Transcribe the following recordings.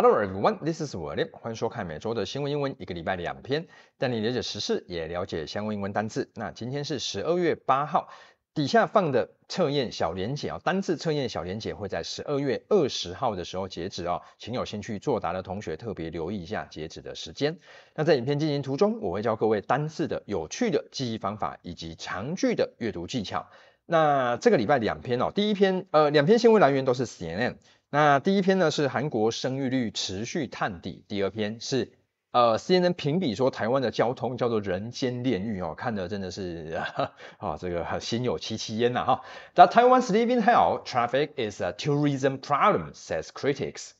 Hello everyone, this is William. 欢迎收看每周的新闻英文，一个礼拜两篇，带你了解时事，也了解相关英文单字。那今天是十二月八号，底下放的测验小连姐啊，单字测验小连姐会在十二月二十号的时候截止哦，请有兴趣作答的同学特别留意一下截止的时间。那在影片进行途中，我会教各位单字的有趣的记忆方法，以及长句的阅读技巧。那这个礼拜两篇哦，第一篇呃，两篇新闻来源都是 CNN。那第一篇呢是韩国生育率持续探底，第二篇是呃 CNN 评比说台湾的交通叫做人间炼狱哦，看的真的是啊这个心有戚戚焉呐哈。That Taiwan's living hell traffic is a tourism problem, says critics.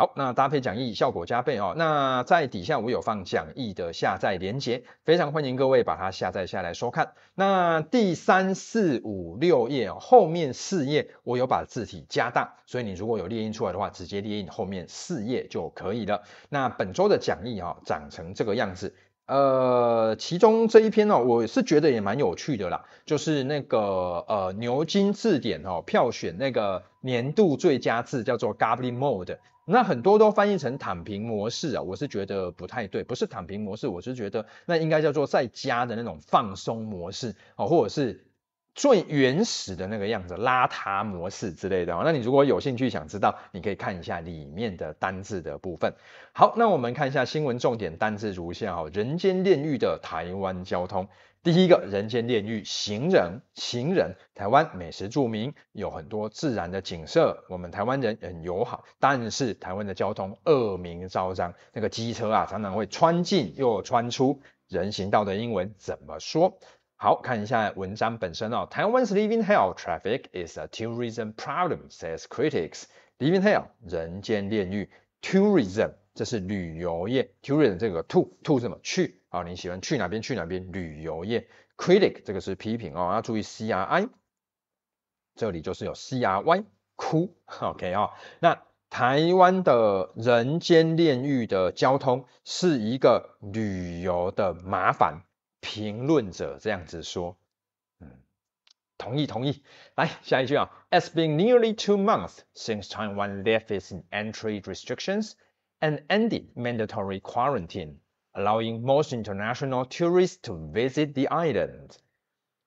好，那搭配讲义效果加倍哦。那在底下我有放讲义的下载连接，非常欢迎各位把它下载下来收看。那第三、四、五、六页哦，后面四页我有把字体加大，所以你如果有列印出来的话，直接列印后面四页就可以了。那本周的讲义哦，长成这个样子。呃，其中这一篇呢，我是觉得也蛮有趣的啦，就是那个呃牛津字典哦，票选那个年度最佳字叫做 Goblin Mode。那很多都翻译成“躺平模式”啊，我是觉得不太对，不是“躺平模式”，我是觉得那应该叫做在家的那种放松模式哦，或者是。最原始的那个样子、邋遢模式之类的那你如果有兴趣想知道，你可以看一下里面的单字的部分。好，那我们看一下新闻重点单字如下哦：人间炼狱的台湾交通。第一个，人间炼狱，行人，行人，台湾美食著名，有很多自然的景色，我们台湾人很友好，但是台湾的交通恶名昭彰，那个机车啊常常会穿进又穿出人行道的英文怎么说？好，看一下文章本身哦。台湾是 living hell，traffic is a tourism problem，says critics。living hell 人间炼狱，tourism 这是旅游业，tourism 这个 to to 什么去啊？你喜欢去哪边去哪边？旅游业，critic 这个是批评哦，要注意 c r i，这里就是有 c r y 哭。OK 哦，那台湾的人间炼狱的交通是一个旅游的麻烦。评论者这样子说，嗯，同意同意，来下一句啊，It's been nearly two months since Taiwan l e f t i s entry restrictions and ended mandatory quarantine, allowing most international tourists to visit the island.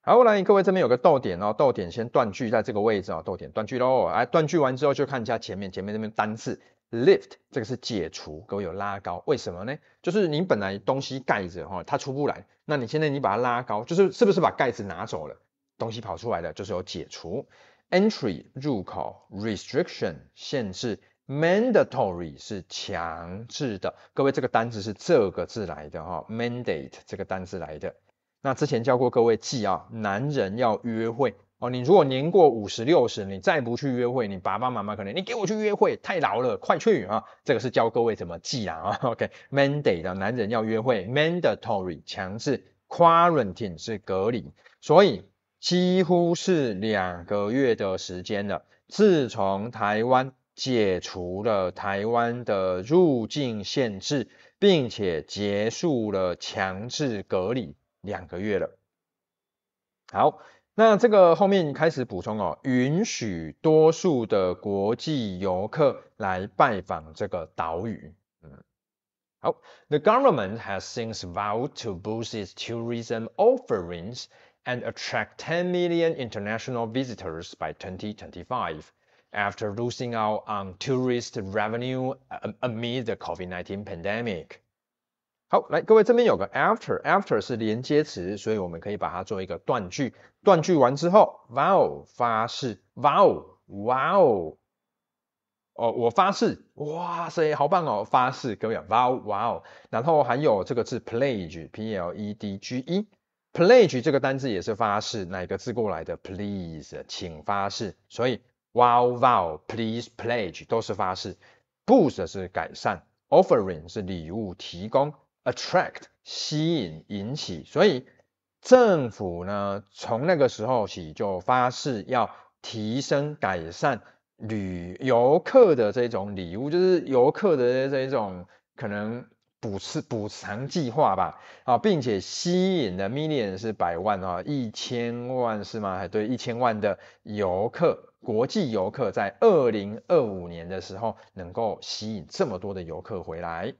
好，来各位这边有个逗点哦，逗点先断句在这个位置啊，逗点断句喽，哎，断句完之后就看一下前面，前面这边单字。Lift 这个是解除，各位有拉高，为什么呢？就是你本来东西盖着哈，它出不来，那你现在你把它拉高，就是是不是把盖子拿走了，东西跑出来的就是有解除。Entry 入口，Restriction 限制，Mandatory 是强制的，各位这个单字是这个字来的哈，Mandate 这个单字来的。那之前教过各位记啊，男人要约会。哦，你如果年过五十六十，你再不去约会，你爸爸妈妈可能你给我去约会，太老了，快去啊！这个是教各位怎么记啊。o k m a n d a t o 的 y 男人要约会，mandatory 强制，quarantine 是隔离，所以几乎是两个月的时间了。自从台湾解除了台湾的入境限制，并且结束了强制隔离，两个月了。好。那这个后面开始补充哦，允许多数的国际游客来拜访这个岛屿。嗯，好，The government has since vowed to boost its tourism offerings and attract 10 million international visitors by 2025 after losing out on tourist revenue um, amid the COVID-19 pandemic. 好，来各位这边有个 after，after 是连接词，所以我们可以把它做一个断句。断句完之后，vow 发誓，vow，哇哦，哦，我发誓，哇塞，好棒哦，发誓，各位 vow，哇哦，然后还有这个字 pledge，p l e d g e，pledge 这个单字也是发誓，哪个字过来的？Please，请发誓，所以 vow，vow，please，pledge 都是发誓。Boost 是改善，offering 是礼物提供。Attract 吸引引起，所以政府呢从那个时候起就发誓要提升改善旅游客的这种礼物，就是游客的这种可能补贴补偿计划吧啊，并且吸引了 million 是百万啊一千万是吗？对，一千万的游客，国际游客在二零二五年的时候能够吸引这么多的游客回来。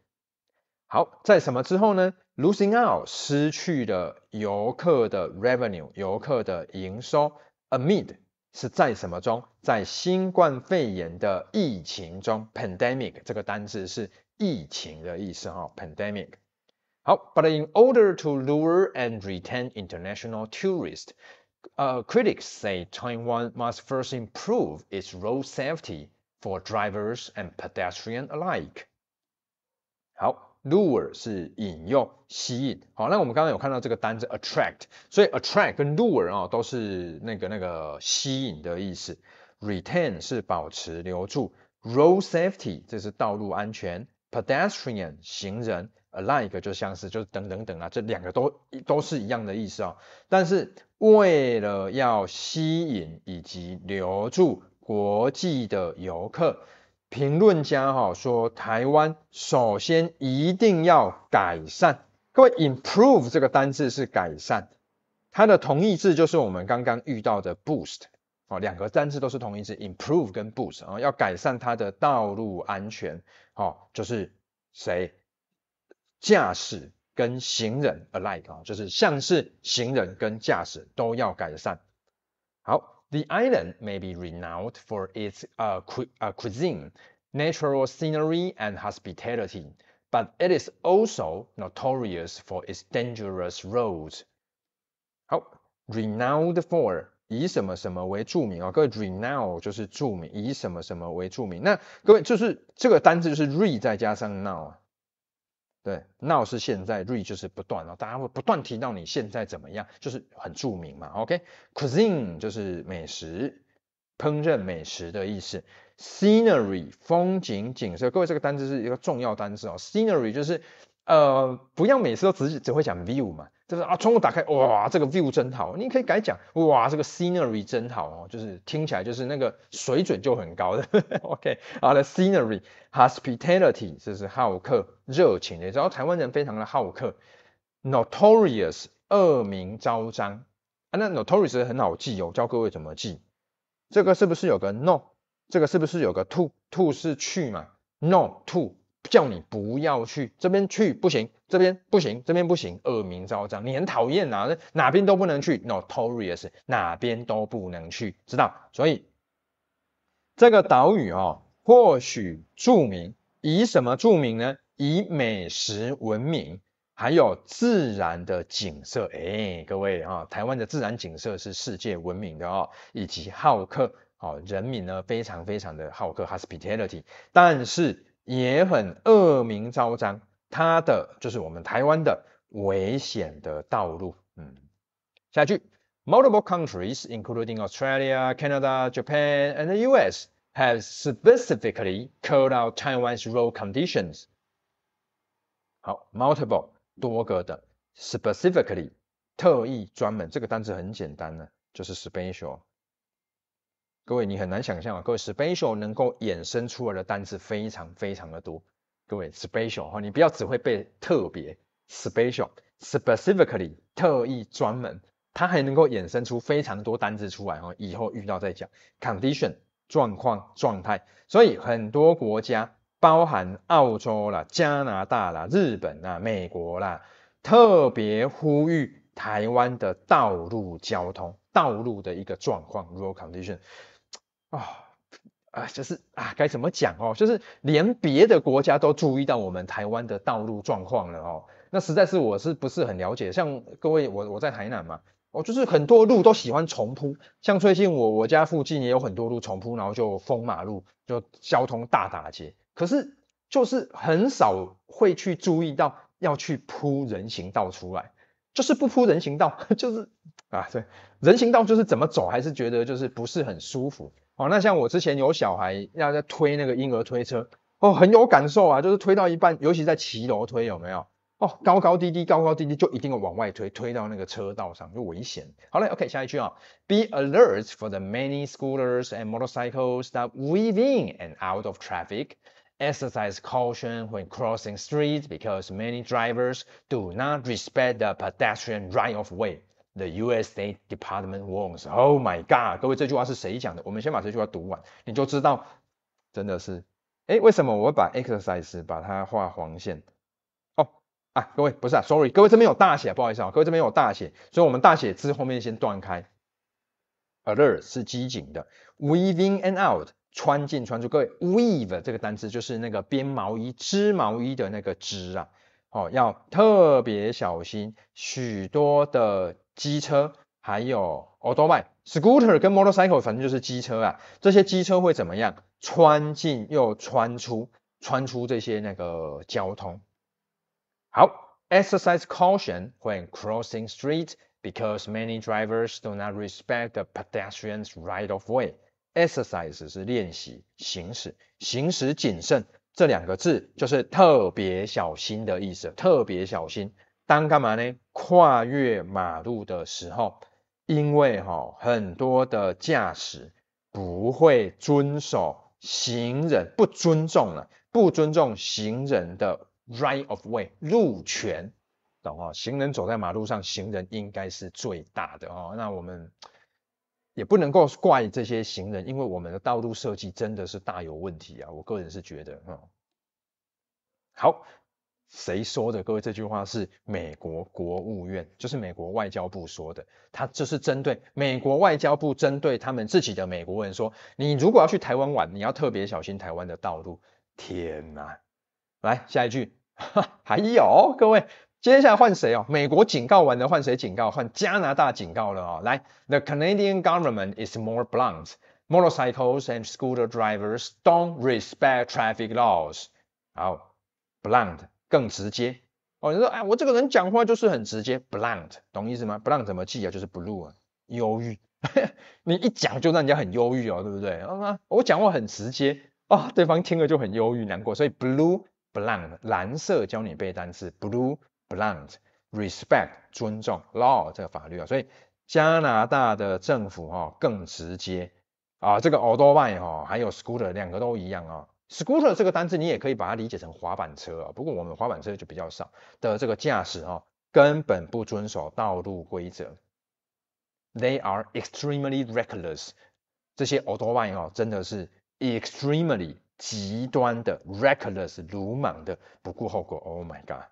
好，在什么之后呢？Losing out 失去了游客的 revenue，游客的营收。Amid 是在什么中？在新冠肺炎的疫情中，pandemic 这个单字是疫情的意思哈，pandemic。好，But in order to lure and retain international tourists, uh, critics say Taiwan must first improve its road safety for drivers and pedestrians alike. 好。Lure 是引诱、吸引，好，那我们刚刚有看到这个单子 attract，所以 attract 跟 lure 啊都是那个那个吸引的意思。Retain 是保持、留住。Road safety 这是道路安全。Pedestrian 行人。Alike 就相似，就是等等等啊，这两个都都是一样的意思啊。但是为了要吸引以及留住国际的游客。评论家哈说，台湾首先一定要改善，各位 improve 这个单字是改善，它的同义字就是我们刚刚遇到的 boost，哦，两个单字都是同义字，improve 跟 boost，啊，要改善它的道路安全，哦，就是谁驾驶跟行人 alike，啊，就是像是行人跟驾驶都要改善，好。The island may be renowned for its uh, cu uh, cuisine, natural scenery, and hospitality, but it is also notorious for its dangerous roads. 好，renowned for 以什么什么为著名啊、哦？各位，renown 就是著名，以什么什么为著名。那各位就是这个单字就是 re 再加上 now。对，now 是现在，re 就是不断，然后大家会不断提到你现在怎么样，就是很著名嘛，OK？Cuisine 就是美食，烹饪美食的意思。Scenery 风景景色，各位这个单词是一个重要单词哦。Scenery 就是呃，不要每次都只只会讲 view 嘛。就是啊，窗户打开，哇，这个 view 真好。你可以改讲，哇，这个 scenery 真好哦。就是听起来就是那个水准就很高的。OK，啊，the scenery hospitality 这是好客热情的。你知道台湾人非常的好客。Notorious 恶名昭彰啊，那 notorious 很好记哦，教各位怎么记。这个是不是有个 no？这个是不是有个 to？to 是去嘛？no to 叫你不要去，这边去不行。这边不行，这边不行，恶名昭彰，你很讨厌啊，哪边都不能去，notorious，哪边都不能去，知道？所以这个岛屿啊，或许著名，以什么著名呢？以美食闻名，还有自然的景色。哎，各位啊，台湾的自然景色是世界闻名的哦，以及好客啊，人民呢非常非常的好客，hospitality，但是也很恶名昭彰。它的就是我们台湾的危险的道路。嗯，下一句，Multiple countries, including Australia, Canada, Japan, and the U.S., have specifically called out Taiwan's road conditions. 好，multiple 多个的，specifically 特意专门这个单词很简单呢，就是 special。各位你很难想象啊，各位 special 能够衍生出来的单词非常非常的多。Special 哈，你不要只会背特别 special，specifically 特意专门，它还能够衍生出非常多单词出来哦。以后遇到再讲 condition 状况状态，所以很多国家，包含澳洲啦、加拿大啦、日本啦、美国啦，特别呼吁台湾的道路交通道路的一个状况 road condition 啊。啊，就是啊，该怎么讲哦？就是连别的国家都注意到我们台湾的道路状况了哦。那实在是我是不是很了解？像各位，我我在台南嘛，我就是很多路都喜欢重铺。像最近我我家附近也有很多路重铺，然后就封马路，就交通大打劫。可是就是很少会去注意到要去铺人行道出来，就是不铺人行道，就是啊，对，人行道就是怎么走，还是觉得就是不是很舒服。哦，那像我之前有小孩，要在推那个婴儿推车，哦，很有感受啊，就是推到一半，尤其在骑楼推，有没有？哦，高高低低，高高低低，就一定要往外推，推到那个车道上就危险。好嘞，OK，下一句啊，Be alert for the many scooters and motorcycles that weave in and out of traffic. Exercise caution when crossing streets because many drivers do not respect the pedestrian right of way. The U.S. State Department warns. Oh my God, 各位这句话是谁讲的？我们先把这句话读完，你就知道真的是。哎，为什么我把 exercise 把它画黄线？哦啊，各位不是啊，Sorry，各位这边有大写，不好意思啊，各位这边有大写，所以我们大写字后面先断开。Alert 是机警的。Weaving and out 穿进穿出，各位 weave 这个单词就是那个编毛衣、织毛衣的那个织啊。哦，要特别小心许多的。机车还有 a i k e s c o o t e r 跟 motorcycle 反正就是机车啊。这些机车会怎么样？穿进又穿出，穿出这些那个交通。好，exercise caution when crossing street because many drivers do not respect the pedestrians' right of way. Exercise 是练习行驶，行驶谨慎这两个字就是特别小心的意思，特别小心。当干嘛呢？跨越马路的时候，因为哈很多的驾驶不会遵守行人，不尊重了，不尊重行人的 right of way 路权，懂吗？行人走在马路上，行人应该是最大的哦。那我们也不能够怪这些行人，因为我们的道路设计真的是大有问题啊。我个人是觉得，哈，好。谁说的？各位，这句话是美国国务院，就是美国外交部说的。他就是针对美国外交部，针对他们自己的美国人说：你如果要去台湾玩，你要特别小心台湾的道路。天哪！来下一句，还有各位，接下来换谁哦？美国警告完了，换谁警告？换加拿大警告了哦。来，The Canadian government is more blunt. Motorcycles and scooter drivers don't respect traffic laws. 好，blunt。更直接哦，你说哎，我这个人讲话就是很直接，blunt，懂意思吗？blunt 怎么记啊？就是 blue，忧郁，你一讲就让人家很忧郁哦，对不对？啊，我讲话很直接哦，对方听了就很忧郁难过，所以 blue，blunt，蓝色教你背单词，blue，blunt，respect，尊重，law 这个法律啊，所以加拿大的政府哈更直接啊，这个 o t d e by 哈还有 school 的两个都一样啊。Scooter 这个单词，你也可以把它理解成滑板车啊。不过我们滑板车就比较少的这个驾驶啊，根本不遵守道路规则。They are extremely reckless。这些 audovine 哦，真的是 extremely 极端的 reckless 鲁莽的，不顾后果。Oh my god！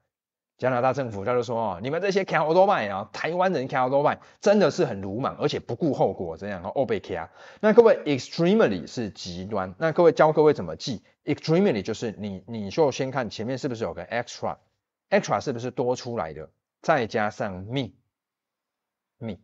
加拿大政府他就说：“哦，你们这些 c a l d o m e n b u 啊，台湾人 c a l d o m e n b 真的是很鲁莽，而且不顾后果，这样哦，o v e c 那各位 extremely 是极端，那各位教各位怎么记 extremely，就是你你就先看前面是不是有个 extra，extra 是不是多出来的，再加上 me，me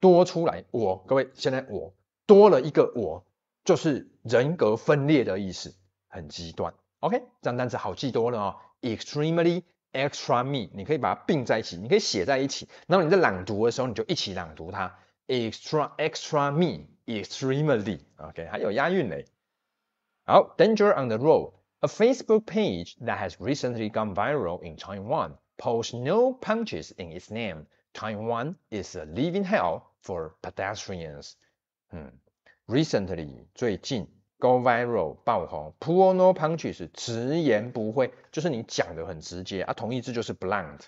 多出来我，各位现在我多了一个我，就是人格分裂的意思，很极端。OK，这样单词好记多了哦，extremely。extra me，你可以把它并在一起，你可以写在一起。然后你在朗读的时候，你就一起朗读它，extra extra me extremely。OK，还有押韵嘞。好，Danger on the Road。A Facebook page that has recently gone viral in Taiwan posts no punches in its name. Taiwan is a living hell for pedestrians. 嗯，recently 最近 Go viral 爆红，punches 直言不讳，就是你讲的很直接啊。同义字就是 blunt。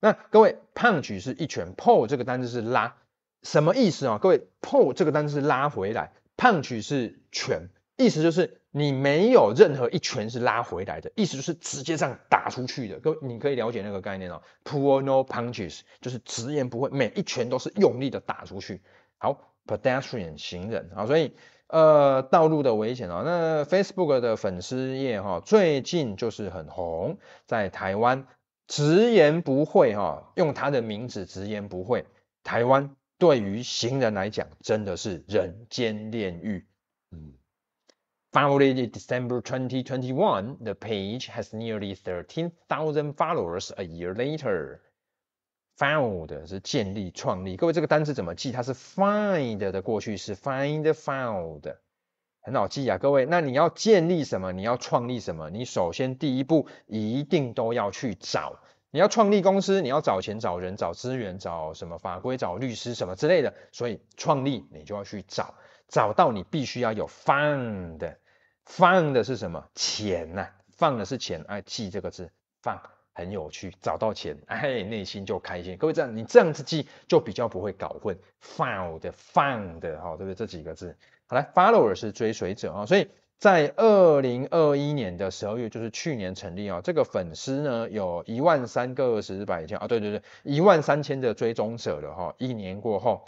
那各位，punch 是一拳，pull 这个单字是拉，什么意思啊？各位，pull 这个单字是拉回来，punch 是拳，意思就是你没有任何一拳是拉回来的，意思就是直接这样打出去的。各位，你可以了解那个概念哦。punches 就是直言不讳，每一拳都是用力的打出去。好，pedestrian 行人啊，所以。呃，道路的危险啊，那 Facebook 的粉丝页哈，最近就是很红，在台湾直言不讳哈，用他的名字直言不讳，台湾对于行人来讲真的是人间炼狱。f i n a l l y December 2021, the page has nearly 13,000 followers. A year later. Found 是建立、创立。各位，这个单词怎么记？它是 find 的过去式，find found，很好记啊。各位，那你要建立什么？你要创立什么？你首先第一步一定都要去找。你要创立公司，你要找钱、找人、找资源、找什么法规、找律师什么之类的。所以创立你就要去找，找到你必须要有 f o u n d f o u n d 是什么？钱呐 f u n d 是钱。哎，记这个字 f o u n d 很有趣，找到钱，哎，内心就开心。各位这样，你这样子记就比较不会搞混。Found，found 的哈，对不对？这几个字。好来 f o l l o w e r 是追随者啊，所以在二零二一年的十二月，就是去年成立啊。这个粉丝呢，有一万三个十百千啊，对对对，一万三千的追踪者了哈。一年过后。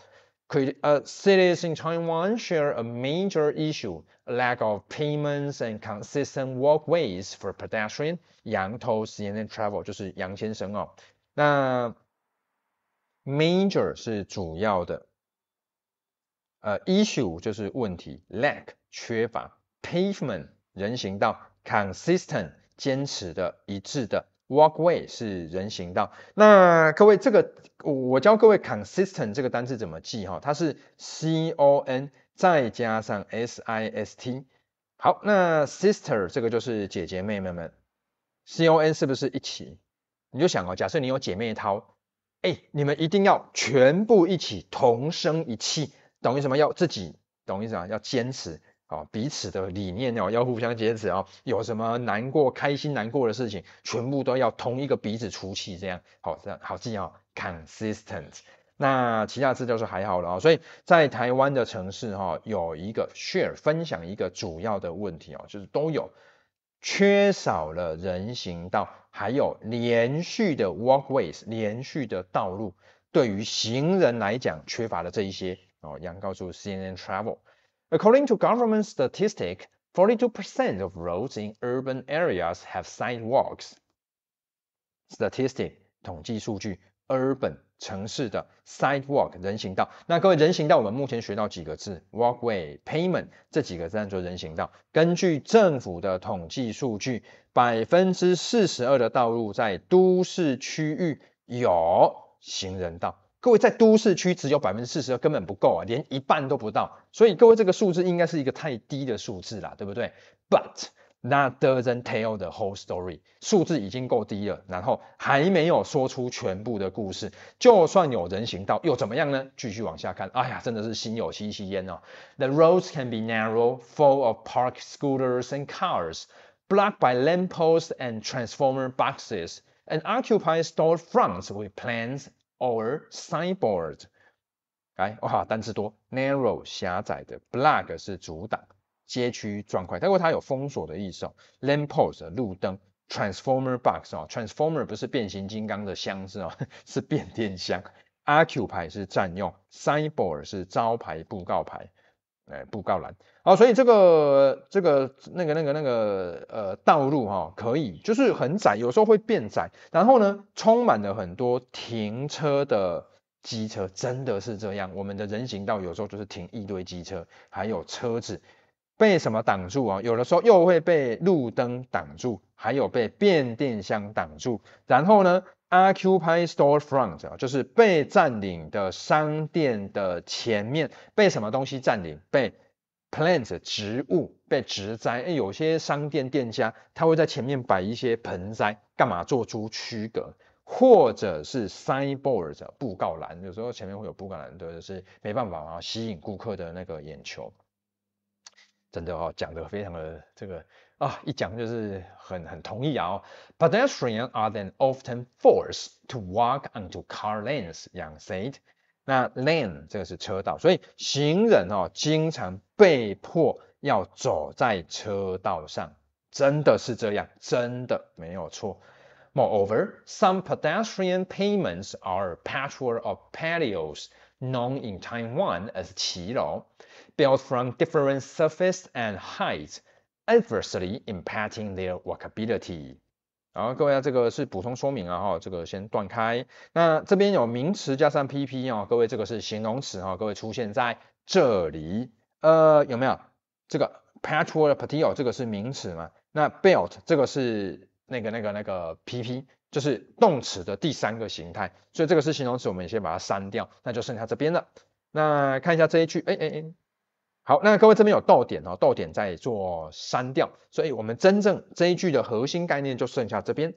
Could uh, cities in Taiwan share a major issue, lack of pavements and consistent walkways for pedestrian? 羊头 CNN Travel 就是杨先生哦。那 major 是主要的，呃，issue 就是问题，lack 缺乏，pavement 人行道，consistent 坚持的、一致的 Walkway 是人行道。那各位，这个我教各位 consistent 这个单词怎么记哈？它是 C O N 再加上 S I S T。好，那 sister 这个就是姐姐妹妹们。C O N 是不是一起？你就想哦，假设你有姐妹淘，哎，你们一定要全部一起同声一气，等于什么？要自己，等于什么？要坚持。哦，彼此的理念哦，要互相坚持哦。有什么难过、开心、难过的事情，全部都要同一个鼻子出气，这样好，这样好记哦。Consistent。那其他字就是还好了啊，所以在台湾的城市哈，有一个 share 分享一个主要的问题哦，就是都有缺少了人行道，还有连续的 walkways，连续的道路，对于行人来讲，缺乏了这一些哦。要告诉 c n n travel。According to government statistic, forty two percent of roads in urban areas have sidewalks. Statistic 统计数据，urban 城市的 sidewalk 人行道。那各位人行道，我们目前学到几个字：walkway、payment 这几个字，叫做人行道。根据政府的统计数据，百分之四十二的道路在都市区域有行人道。各位在都市区只有百分之四十根本不够啊，连一半都不到。所以各位这个数字应该是一个太低的数字啦，对不对？But that doesn't tell the whole story。数字已经够低了，然后还没有说出全部的故事。就算有人行道又怎么样呢？继续往下看，哎呀，真的是心有戚戚焉哦。The roads can be narrow, full of parked scooters and cars, blocked by lampposts and transformer boxes, and o c c u p y storefronts with plants. Or s i d e b o a r d 来，哇，单词多，narrow 狭窄的，block 是阻挡，街区状况，不过它有封锁的意思哦。Lamp post 路灯，transformer box 哦 t r a n s f o r m e r 不是变形金刚的箱子哦，是变电箱。RQ 牌是占用 s i d e b o a r d 是招牌、布告牌。哎，布告栏，好，所以这个这个那个那个那个呃道路哈，可以，就是很窄，有时候会变窄，然后呢，充满了很多停车的机车，真的是这样，我们的人行道有时候就是停一堆机车，还有车子被什么挡住啊？有的时候又会被路灯挡住，还有被变电箱挡住，然后呢？o c c u p y store front 就是被占领的商店的前面被什么东西占领？被 plant 植物被植栽。哎，有些商店店家他会在前面摆一些盆栽，干嘛做出区隔？或者是 sign b o a r d 布告栏，有时候前面会有布告栏，就是没办法啊，吸引顾客的那个眼球。真的哦，讲的非常的这个。啊，一讲就是很很同意啊、哦。Pedestrians are then often forced to walk onto car lanes, Yang said. 那 lane 这个是车道，所以行人哦经常被迫要走在车道上，真的是这样，真的没有错。Moreover, some pedestrian pavements are patchwork of patios known in Taiwan as 骑楼 built from different surface and heights. Adversely impacting their w o r k a b i l i t y 然后各位啊，这个是补充说明啊，哈，这个先断开。那这边有名词加上 PP 啊，各位这个是形容词哦，各位出现在这里。呃，有没有这个 patchwork a t i a l 这个是名词嘛？那 belt 这个是那个那个那个 PP，就是动词的第三个形态，所以这个是形容词，我们先把它删掉，那就剩下这边了。那看一下这一句，哎哎哎。好，那各位这边有逗点哦，逗点在做删掉，所以我们真正这一句的核心概念就剩下这边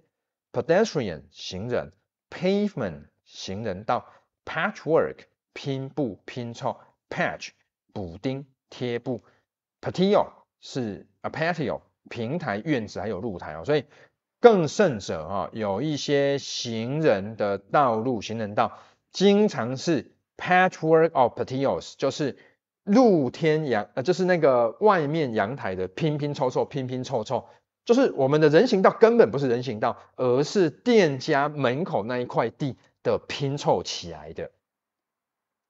：pedestrian 行人，pavement 行人道，patchwork 拼布拼凑，patch 补丁贴布，patio 是 a patio 平台院子还有露台哦，所以更甚者啊，有一些行人的道路行人道，经常是 patchwork of patios 就是。露天阳，呃，就是那个外面阳台的拼拼凑凑，拼拼凑凑，就是我们的人行道根本不是人行道，而是店家门口那一块地的拼凑起来的，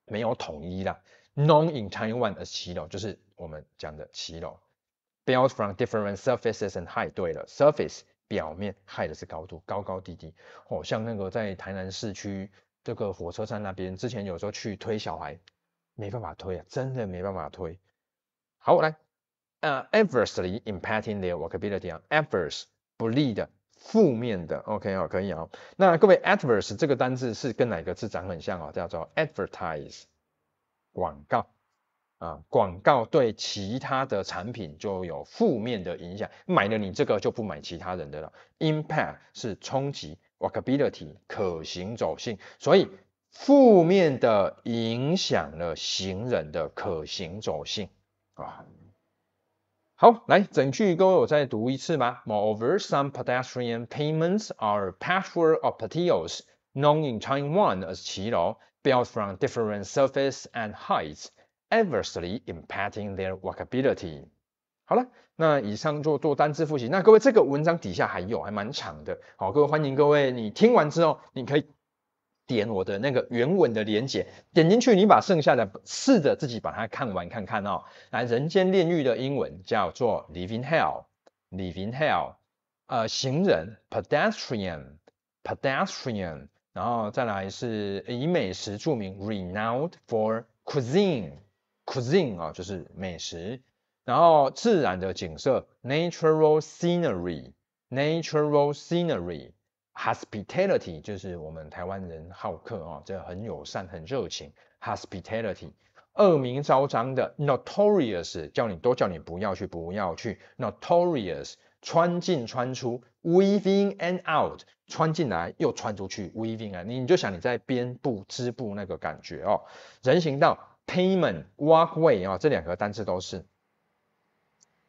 没有统一啦。Non in Taiwan 的七楼就是我们讲的七楼，Built from different surfaces and height。对了，surface 表面，height 是高度，高高低低。哦，像那个在台南市区这个火车站那边，之前有时候去推小孩。没办法推啊，真的没办法推。好，来，啊，adversely impacting their w o r k a b i l i t y 啊，adverse 不利的，负面的，OK 哦，可以哦。那各位，adverse 这个单字是跟哪个字长很像哦？叫做 advertise 广告啊，广告对其他的产品就有负面的影响，买了你这个就不买其他人的了。Impact 是冲击 w o r k a b i l i t y 可行走性，所以。负面的影响了行人的可行走性啊。好，来整句跟我再读一次吧。Moreover, some pedestrian pavements are a patchwork of patios known in Taiwan as 骑楼 built from different s u r f a c e and heights, adversely impacting their walkability. 好了，那以上就做单字复习。那各位这个文章底下还有还蛮长的，好，各位欢迎各位，你听完之后你可以。点我的那个原文的连接，点进去，你把剩下的试着自己把它看完看看哦。来，人间炼狱的英文叫做 Living Hell，Living Hell。呃，行人 Pedestrian，Pedestrian。然后再来是以美食著名 Renowned for Cuisine，Cuisine 啊就是美食。然后自然的景色 Natural Scenery，Natural Scenery。Hospitality 就是我们台湾人好客啊，这很友善、很热情。Hospitality，恶名昭彰的 Notorious 叫你都叫你不要去，不要去。Notorious 穿进穿出，weaving and out 穿进来又穿出去，weaving 啊，你就想你在编布织布那个感觉哦。人行道 Payment walkway 啊，这两个单词都是。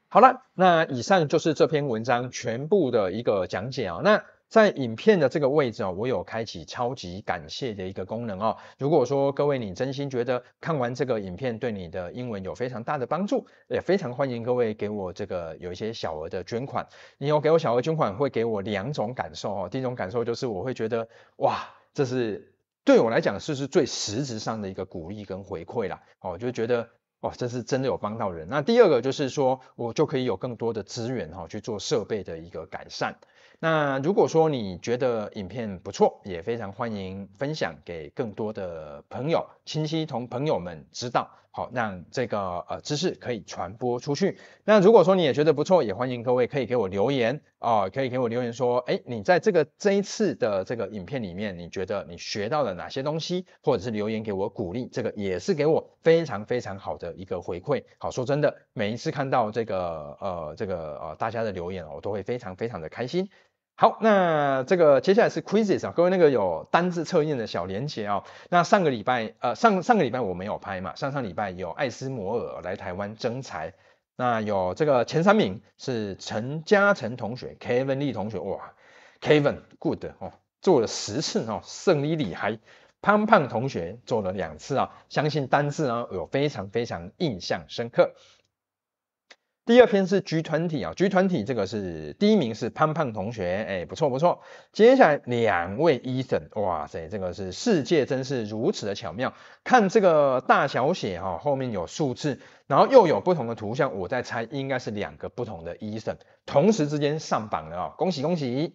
好了，那以上就是这篇文章全部的一个讲解啊，那。在影片的这个位置哦，我有开启超级感谢的一个功能哦。如果说各位你真心觉得看完这个影片对你的英文有非常大的帮助，也非常欢迎各位给我这个有一些小额的捐款。你有给我小额捐款，会给我两种感受哦。第一种感受就是我会觉得哇，这是对我来讲是是最实质上的一个鼓励跟回馈啦。哦，就觉得。哇，这是真的有帮到人。那第二个就是说，我就可以有更多的资源哈去做设备的一个改善。那如果说你觉得影片不错，也非常欢迎分享给更多的朋友、亲戚同朋友们知道。好，让这个呃知识可以传播出去。那如果说你也觉得不错，也欢迎各位可以给我留言啊，可以给我留言说，哎，你在这个这一次的这个影片里面，你觉得你学到了哪些东西？或者是留言给我鼓励，这个也是给我非常非常好的一个回馈。好，说真的，每一次看到这个呃这个呃大家的留言，我都会非常非常的开心。好，那这个接下来是 quizzes 啊，各位那个有单字测验的小连接哦。那上个礼拜，呃上上个礼拜我没有拍嘛，上上礼拜有艾斯摩尔来台湾征才，那有这个前三名是陈嘉诚同学、Kevin Lee 同学，哇，Kevin good 哦，做了十次哦，胜利里还胖胖同学做了两次啊，相信单字呢有非常非常印象深刻。第二篇是 G 团体啊，G 团体这个是第一名是胖胖同学，哎，不错不错。接下来两位医生，哇塞，这个是世界真是如此的巧妙，看这个大小写哈，后面有数字，然后又有不同的图像，我在猜应该是两个不同的医生同时之间上榜了啊，恭喜恭喜！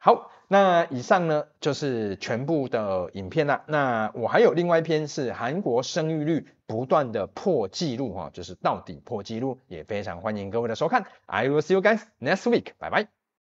好，那以上呢就是全部的影片啦。那我还有另外一篇是韩国生育率不断的破纪录，哈，就是到底破纪录，也非常欢迎各位的收看。I will see you guys next week，拜拜。